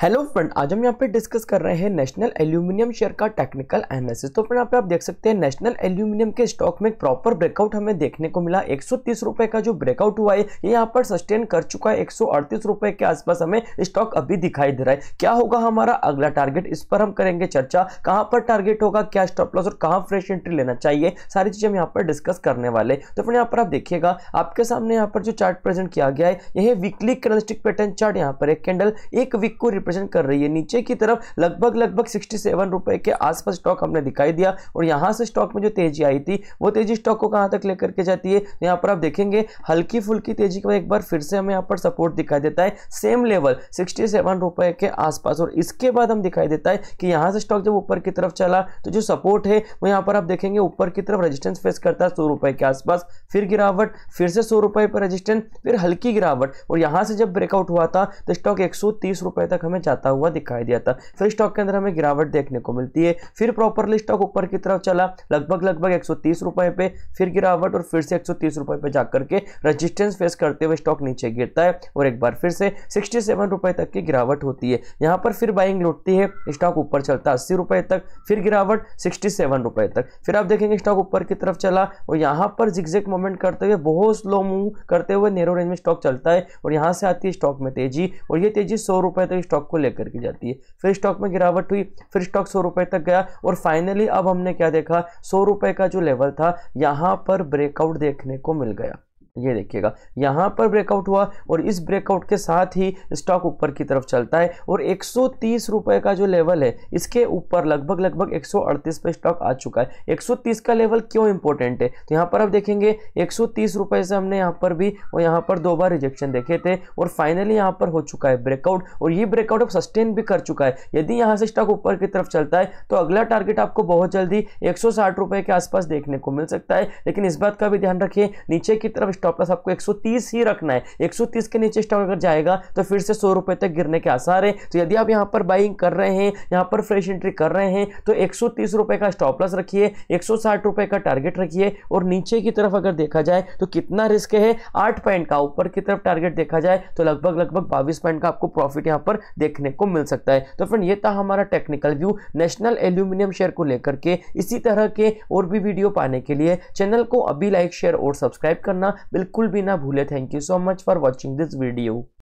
hello friend आज हम यहाँ पे डिस्कस कर रहे हैं नेशनल एल्यूमिनियम शेयर का टेक्निकल एनालिसिस तो फ्रेंड यहाँ पे आप देख सकते हैं नेशनल एल्यूमिनियम के स्टॉक में प्रॉपर ब्रेकआउट हमें देखने को मिला एक रुपए का जो ब्रेकआउट हुआ है ये यहाँ पर सस्टेन कर चुका है एक रुपए के आसपास हमें स्टॉक अभी दिखाई दे रहा है क्या होगा हमारा अगला टारगेट इस पर हम करेंगे चर्चा कहाँ पर टारगेट होगा क्या स्टॉप लॉस और कहाँ फ्रेश एंट्री लेना चाहिए सारी चीज़ हम यहाँ पर डिस्कस करने वाले तो फ्रेंड यहाँ पर आप देखिएगा आपके सामने यहाँ पर जो चार्ट प्रेजेंट किया गया है यह वीकली करेंस्टिक पैटर्न चार्ट यहाँ पर एक कैंडल एक वीक को रिप्रेजेंट कर रही है नीचे की तरफ लगभग लगभग सिक्सटी सेवन रुपए के आसपास स्टॉक हमने दिखाई दिया और यहां से स्टॉक में जो तेजी आई थी वो तेजी स्टॉक को कहां तक लेकर के जाती है तो यहां पर आप देखेंगे हल्की फुल्की तेजी के बाद एक बार फिर से हमें यहां पर सपोर्ट दिखाई देता है सेम लेवल सिक्सटी सेवन रुपए के आसपास और इसके बाद हम दिखाई देता है कि यहां से स्टॉक जब ऊपर की तरफ चला तो जो सपोर्ट है वो यहां पर आप देखेंगे ऊपर की तरफ रजिस्टेंस फेस करता है सौ रुपए के आसपास फिर गिरावट फिर से सौ रुपए पर रजिस्टेंस फिर हल्की गिरावट और यहां से जब ब्रेकआउट हुआ था तो स्टॉक एक सौ तीस रुपए तक हमें में जाता हुआ दिखाई दिया था फिर स्टॉक के अंदर हमें गिरावट देखने को मिलती है फिर प्रॉपरली स्टॉक ऊपर की तरफ चला लगभग लगभग एक रुपए पे फिर गिरावट और फिर से एक रुपए पे जाकर के रजिस्टेंस फेस करते हुए स्टॉक नीचे गिरता है और एक बार फिर से सिक्सटी रुपए तक की गिरावट होती है यहाँ पर फिर बाइंग लुटती है स्टॉक ऊपर चलता अस्सी रुपए तक फिर गिरावट सिक्सटी सेवन रुपए तक फिर आप देखेंगे स्टॉक ऊपर की तरफ चला और यहाँ पर जिक्जेक्ट मोमेंट करते हुए बहुत स्लो मूव करते हुए नेरो रेंज में स्टॉक चलता है और यहाँ से आती है स्टॉक में तेजी और ये तेजी सौ रुपए तक स्टॉक स्टॉक को लेकर के जाती है फिर स्टॉक में गिरावट हुई फिर स्टॉक सौ रुपए तक गया और फाइनली अब हमने क्या देखा सौ रुपए का जो लेवल था यहां पर ब्रेकआउट देखने को मिल गया ये देखिएगा यहाँ पर ब्रेकआउट हुआ और इस ब्रेकआउट के साथ ही स्टॉक ऊपर की तरफ चलता है और एक रुपए का जो लेवल है इसके ऊपर लगभग लगभग एक पे स्टॉक आ चुका है 130 का लेवल क्यों इंपॉर्टेंट है तो यहाँ पर आप देखेंगे एक रुपए से हमने यहाँ पर भी और यहाँ पर दो बार रिजेक्शन देखे थे और फाइनली यहाँ पर हो चुका है ब्रेकआउट और ये ब्रेकआउट अब सस्टेन भी कर चुका है यदि यहाँ से स्टॉक ऊपर की तरफ चलता है तो अगला टारगेट आपको बहुत जल्दी एक रुपए के आसपास देखने को मिल सकता है लेकिन इस बात का भी ध्यान रखिए नीचे की तरफ स्टॉप लॉस आपको 130 ही रखना है 130 के नीचे स्टॉक अगर जाएगा तो फिर से सौ रुपये तक गिरने के आसार है तो यदि आप यहाँ पर बाइंग कर रहे हैं यहाँ पर फ्रेश एंट्री कर रहे हैं तो एक रुपए का स्टॉप लॉस रखिए एक रुपए का टारगेट रखिए और नीचे की तरफ अगर देखा जाए तो कितना रिस्क है आठ पॉइंट का ऊपर की तरफ टारगेट देखा जाए तो लगभग लगभग बाईस पॉइंट का आपको प्रॉफिट यहाँ पर देखने को मिल सकता है तो फ्रेंड ये था हमारा technical view National Aluminium share को लेकर के इसी तरह के और भी वीडियो पाने के लिए चैनल को अभी लाइक शेयर और सब्सक्राइब करना बिल्कुल भी ना भूले thank you so much for watching this video